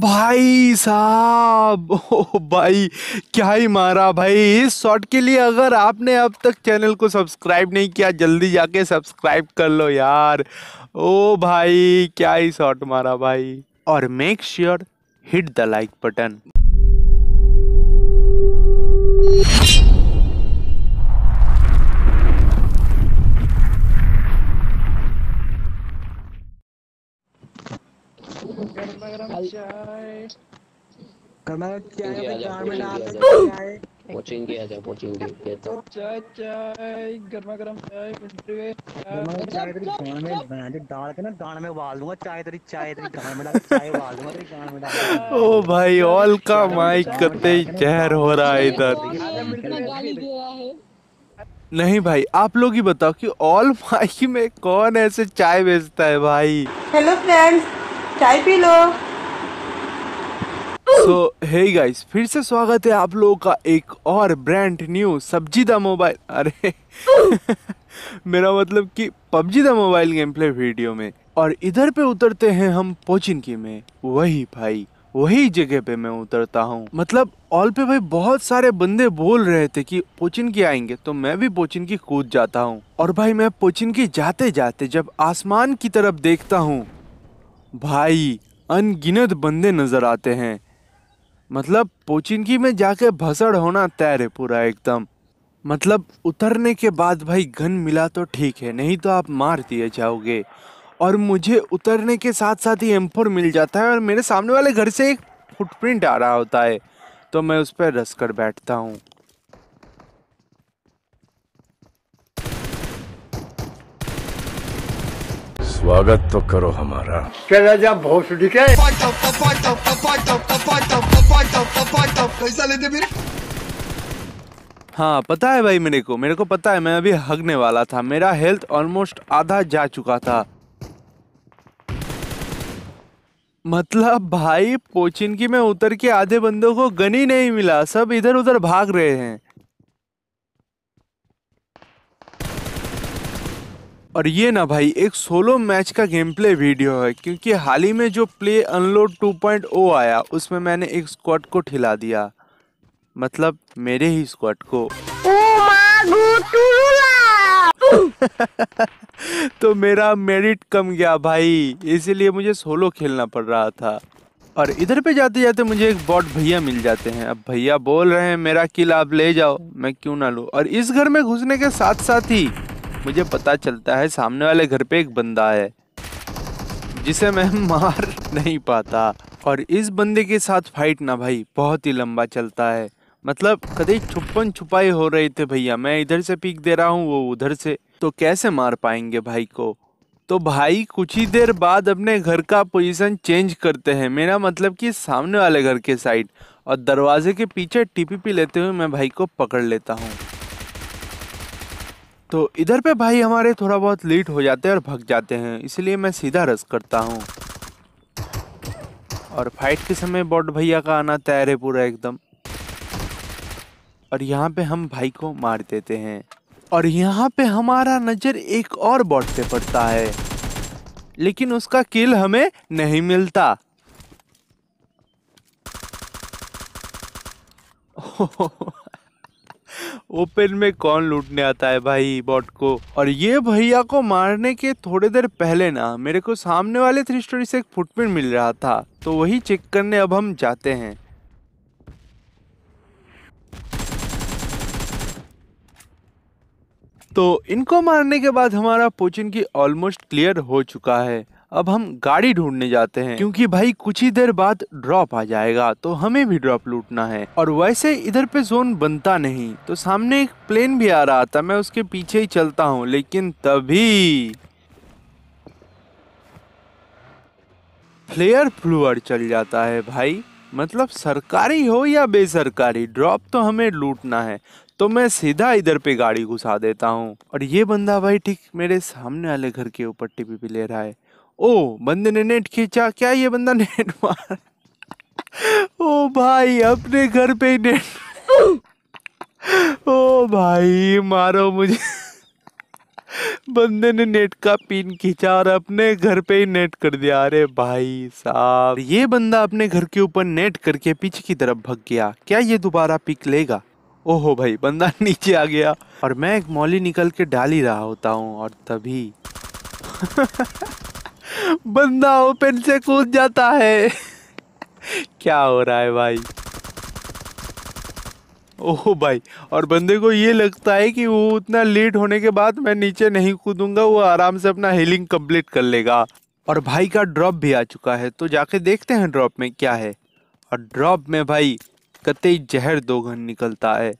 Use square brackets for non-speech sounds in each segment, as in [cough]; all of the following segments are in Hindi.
भाई साहब ओ भाई क्या ही मारा भाई इस शॉट के लिए अगर आपने अब तक चैनल को सब्सक्राइब नहीं किया जल्दी जाके सब्सक्राइब कर लो यार ओ भाई क्या ही शॉट मारा भाई और make sure hit the like button ओ भाई ऑल का माइक कते जहर हो रहा है इधर नहीं भाई आप लोग ही बताओ कि ऑल माइक में कौन ऐसे चाय बेचता है भाई हेलो फ्रेंड्स चाय पी लो सो हे गाइस फिर से स्वागत है आप लोगों का एक और ब्रांड न्यू सब्जी द मोबाइल अरे [laughs] मेरा मतलब कि PUBG the mobile game play video में और इधर पे उतरते हैं हम पोचिनकी में वही भाई वही जगह पे मैं उतरता हूँ मतलब ऑल पे भाई बहुत सारे बंदे बोल रहे थे कि पोचिन की आएंगे तो मैं भी पोचिन की कूद जाता हूँ और भाई मैं पोचिन की जाते जाते जब आसमान की तरफ देखता हूँ भाई अनगिनत बंदे नजर आते हैं मतलब पोचिनकी में जाके भसड़ होना तय है पूरा एकदम मतलब उतरने के बाद भाई गन मिला तो ठीक है नहीं तो आप मार दिए जाओगे और मुझे उतरने के साथ साथ ही एम्फोर मिल जाता है और मेरे सामने वाले घर से एक फुटप्रिंट आ रहा होता है तो मैं उस पर रस कर बैठता हूँ स्वागत तो करो हमारा क्या राजा भोसड़ी के लेते फिर हाँ पता है भाई मेरे को मेरे को पता है मैं अभी हगने वाला था मेरा हेल्थ ऑलमोस्ट आधा जा चुका था मतलब भाई पोचिन की में उतर के आधे बंदों को गनी नहीं मिला सब इधर उधर भाग रहे हैं और ये ना भाई एक सोलो मैच का गेम प्ले वीडियो है क्योंकि हाल ही में जो प्ले अनलोड 2.0 आया उसमें मैंने एक स्क्वाड को ठिला दिया मतलब मेरे ही स्क्वाड को [laughs] तो मेरा मेरिट कम गया भाई इसीलिए मुझे सोलो खेलना पड़ रहा था और इधर पे जाते जाते मुझे एक बॉट भैया मिल जाते हैं अब भैया बोल रहे हैं मेरा किला आप ले जाओ मैं क्यों ना लूँ और इस घर में घुसने के साथ साथ ही मुझे पता चलता है सामने वाले घर पे एक बंदा है जिसे मैं [laughs] मार नहीं पाता और इस बंदे के साथ फाइट ना भाई बहुत ही लंबा चलता है मतलब कदे छुपन छुपाई हो रहे थे भैया मैं इधर से पीक दे रहा हूँ वो उधर से तो कैसे मार पाएंगे भाई को तो भाई कुछ ही देर बाद अपने घर का पोजीशन चेंज करते हैं मेरा मतलब कि सामने वाले घर के साइड और दरवाजे के पीछे टीपीपी लेते हुए मैं भाई को पकड़ लेता हूँ तो इधर पे भाई हमारे थोड़ा बहुत लेट हो जाते हैं और भग जाते हैं इसलिए मैं सीधा रस करता हूँ और फाइट के समय बॉट भैया का आना तैयार है पूरा एकदम और यहाँ पे हम भाई को मार देते हैं और यहाँ पे हमारा नज़र एक और बॉट पे पड़ता है लेकिन उसका किल हमें नहीं मिलता [laughs] हो ओपन में कौन लूटने आता है भाई बॉट को और ये भैया को मारने के थोड़ी देर पहले ना मेरे को सामने वाले थ्री स्टोरी से एक फुटप्रिंट मिल रहा था तो वही चेक करने अब हम जाते हैं तो इनको मारने के बाद हमारा पोचिन की ऑलमोस्ट क्लियर हो चुका है अब हम गाड़ी ढूंढने जाते हैं क्योंकि भाई कुछ ही देर बाद ड्रॉप आ जाएगा तो हमें भी ड्रॉप लूटना है और वैसे इधर पे जोन बनता नहीं तो सामने एक प्लेन भी आ रहा था मैं उसके पीछे ही चलता हूँ लेकिन तभी फ्लेयर फ्लूअर चल जाता है भाई मतलब सरकारी हो या बेसरकारी ड्रॉप तो हमें लूटना है तो मैं सीधा इधर पे गाड़ी घुसा देता हूँ और ये बंदा भाई ठीक मेरे सामने वाले घर के ऊपर टिपी भी ले रहा है ओ बंदे ने नेट खींचा क्या ये बंदा नेट [laughs] मार ओ भाई अपने घर पे ही नेट [laughs] ओ भाई मारो मुझे [laughs] बंदे ने नेट का पिन खींचा और अपने घर पे ही नेट कर दिया अरे भाई साहब ये बंदा अपने घर के ऊपर नेट करके पीछे की तरफ भग गया क्या ये दोबारा पिक लेगा ओहो भाई बंदा नीचे आ गया और मैं एक मौली निकल के डाल ही रहा होता हूँ और तभी बंदा ओपन से कूद जाता है क्या हो रहा है भाई ओह भाई और बंदे को ये लगता है कि वो उतना लेट होने के बाद मैं नीचे नहीं कूदूंगा वो आराम से अपना हीलिंग कंप्लीट कर लेगा और भाई का ड्रॉप भी आ चुका है तो जाके देखते हैं ड्रॉप में क्या है और ड्रॉप में भाई कतई जहर दो घन निकलता है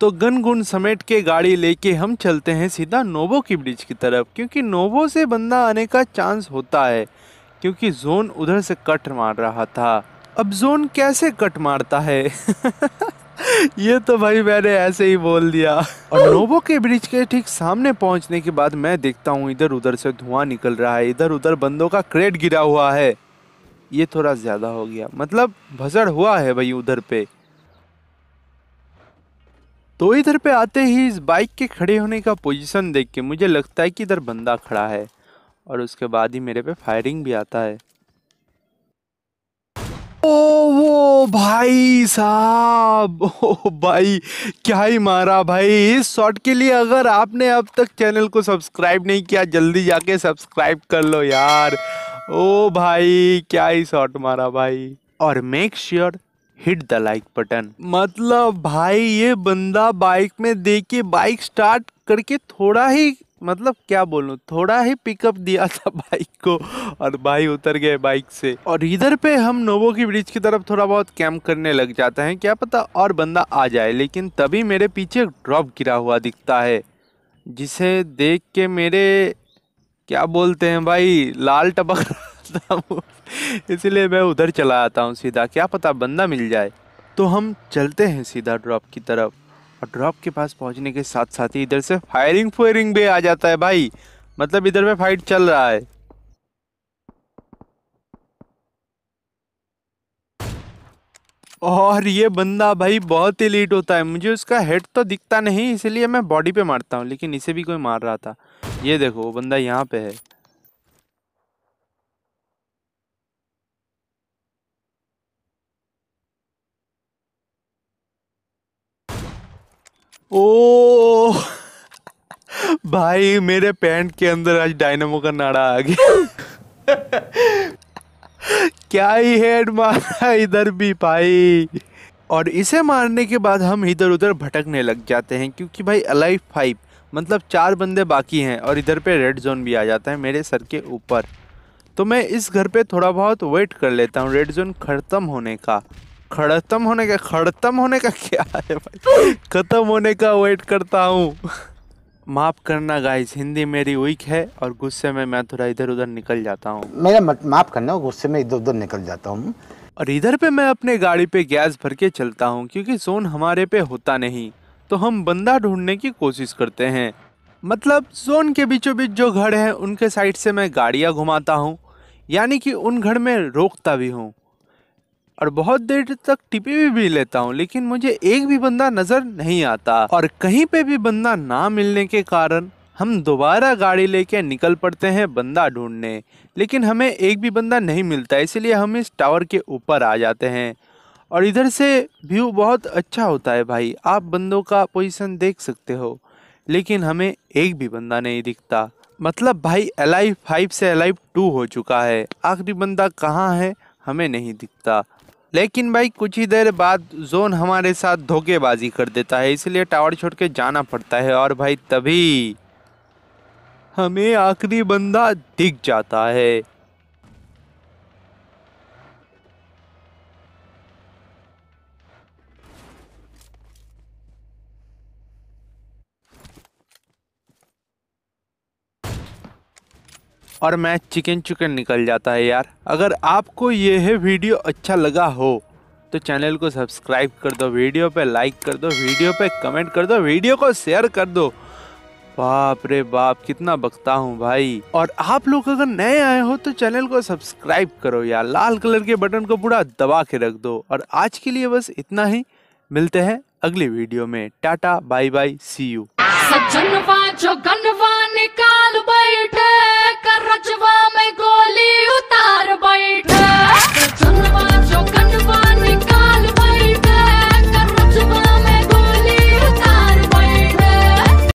तो गन गुन समेट के गाड़ी लेके हम चलते हैं सीधा नोबो की ब्रिज की तरफ क्योंकि नोबो से बंदा आने का चांस होता है क्योंकि जोन उधर से कट मार रहा था अब जोन कैसे कट मारता है [laughs] ये तो भाई मैंने ऐसे ही बोल दिया और नोबो के ब्रिज के ठीक सामने पहुंचने के बाद मैं देखता हूँ इधर उधर से धुआं निकल रहा है इधर उधर बंदों का क्रेट गिरा हुआ है ये थोड़ा ज़्यादा हो गया मतलब भसड़ हुआ है भाई उधर पे तो इधर पे आते ही इस बाइक के खड़े होने का पोजीशन देख के मुझे लगता है कि इधर बंदा खड़ा है और उसके बाद ही मेरे पे फायरिंग भी आता है ओ वो भाई साहब ओ भाई क्या ही मारा भाई इस शॉट के लिए अगर आपने अब तक चैनल को सब्सक्राइब नहीं किया जल्दी जाके सब्सक्राइब कर लो यार ओ भाई क्या ही शॉट मारा भाई और make sure sure hit the like button मतलब भाई ये बंदा बाइक में दे के बाइक स्टार्ट करके थोड़ा ही मतलब क्या बोलूँ थोड़ा ही पिकअप दिया था बाइक को और भाई उतर गए बाइक से और इधर पे हम नोवो की ब्रिज की तरफ थोड़ा बहुत कैम्प करने लग जाते हैं क्या पता और बंदा आ जाए लेकिन तभी मेरे पीछे ड्रॉप गिरा हुआ दिखता है जिसे देख के मेरे क्या बोलते हैं भाई लाल टपक था हूँ इसलिए मैं उधर चला आता हूँ सीधा क्या पता बंदा मिल जाए तो हम चलते हैं सीधा ड्रॉप की तरफ और ड्रॉप के पास पहुँचने के साथ साथ ही इधर से फायरिंग फायरिंग भी आ जाता है भाई मतलब इधर में फाइट चल रहा है और ये बंदा भाई बहुत ही लेट होता है मुझे उसका हेड तो दिखता नहीं इसलिए मैं बॉडी पे मारता हूँ लेकिन इसे भी कोई मार रहा था ये देखो वो बंदा यहाँ पे है ओ भाई मेरे पैंट के अंदर आज डायनामो का नाड़ा आ गया क्या ही हेड मारा इधर भी भाई और इसे मारने के बाद हम इधर उधर भटकने लग जाते हैं क्योंकि भाई अलाइव फाइव मतलब चार बंदे बाकी हैं और इधर पे रेड जोन भी आ जाता है मेरे सर के ऊपर तो मैं इस घर पे थोड़ा बहुत वेट कर लेता हूँ रेड जोन ख़त्म होने का खड़तम होने का खड़तम होने का क्या है भाई खत्म होने का वेट करता हूँ माफ करना गाइस हिंदी मेरी वीक है और गुस्से में मैं थोड़ा इधर उधर निकल जाता हूँ मेरा माफ करना गुस्से में इधर उधर निकल जाता हूँ और इधर पे मैं अपने गाड़ी पे गैस भर के चलता हूँ क्योंकि जोन हमारे पे होता नहीं तो हम बंदा ढूंढने की कोशिश करते हैं मतलब जोन के बीचों बीच जो घर हैं उनके साइड से मैं गाड़ियाँ घुमाता हूँ यानी कि उन घर में रोकता भी हूँ और बहुत देर तक टिपी भी, भी लेता हूँ लेकिन मुझे एक भी बंदा नज़र नहीं आता और कहीं पे भी बंदा ना मिलने के कारण हम दोबारा गाड़ी लेके निकल पड़ते हैं बंदा ढूंढने लेकिन हमें एक भी बंदा नहीं मिलता इसलिए हम इस टावर के ऊपर आ जाते हैं और इधर से व्यू बहुत अच्छा होता है भाई आप बंदों का पोजीशन देख सकते हो लेकिन हमें एक भी बंदा नहीं दिखता मतलब भाई एलाइव फाइव से एलाइव टू हो चुका है आखिरी बंदा कहाँ है हमें नहीं दिखता लेकिन भाई कुछ ही देर बाद जोन हमारे साथ धोखेबाजी कर देता है इसलिए टावर छोड़ के जाना पड़ता है और भाई तभी हमें आखिरी बंदा दिख जाता है और मैच चिकन चिकन निकल जाता है यार अगर आपको यह वीडियो अच्छा लगा हो तो चैनल को सब्सक्राइब कर दो वीडियो पे लाइक कर दो वीडियो पे कमेंट कर दो वीडियो को शेयर कर दो बाप रे बाप कितना बकता हूँ भाई और आप लोग अगर नए आए हो तो चैनल को सब्सक्राइब करो यार लाल कलर के बटन को पूरा दबा के रख दो और आज के लिए बस इतना ही मिलते हैं अगली वीडियो में tata bye bye see you